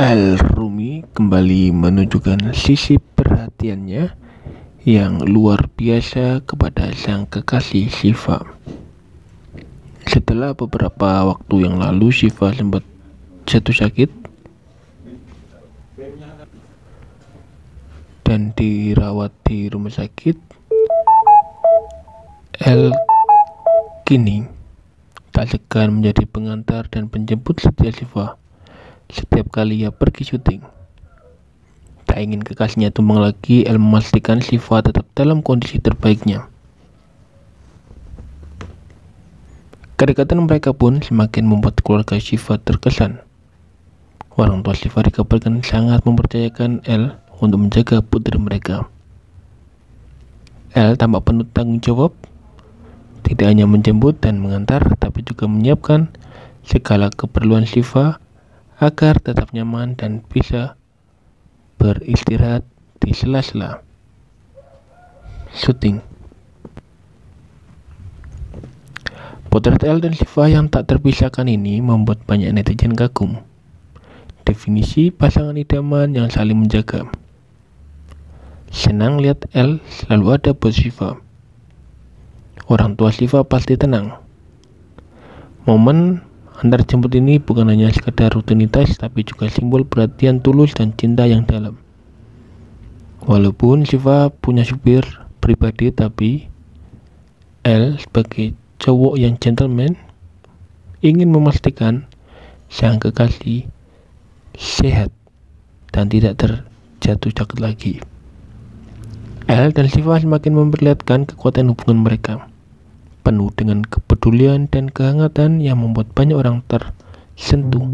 Al-Rumi kembali menunjukkan sisi perhatiannya yang luar biasa kepada sang kekasih Siva. Setelah beberapa waktu yang lalu Siva sempat jatuh sakit dan dirawat di rumah sakit El kini tak segan menjadi pengantar dan penjemput setia Siva setiap kali ia pergi syuting. Tak ingin kekasihnya tumbang lagi, El memastikan Siva tetap dalam kondisi terbaiknya. Kedekatan mereka pun semakin membuat keluarga Siva terkesan. Orang tua Siva dikabarkan sangat mempercayakan El untuk menjaga putri mereka. El tampak penuh tanggung jawab, tidak hanya menjemput dan mengantar, tapi juga menyiapkan segala keperluan Siva agar tetap nyaman dan bisa beristirahat di sela-sela syuting. Potret L dan Siva yang tak terpisahkan ini membuat banyak netizen kagum. Definisi pasangan idaman yang saling menjaga. Senang lihat L selalu ada buat Siva. Orang tua Siva pasti tenang. Momen Antar jemput ini bukan hanya sekedar rutinitas, tapi juga simbol perhatian tulus dan cinta yang dalam. Walaupun Siva punya supir pribadi, tapi L sebagai cowok yang gentleman ingin memastikan sang kekasih sehat dan tidak terjatuh sakit lagi. L dan Siva semakin memperlihatkan kekuatan hubungan mereka penuh dengan kepedulian dan kehangatan yang membuat banyak orang tersentuh.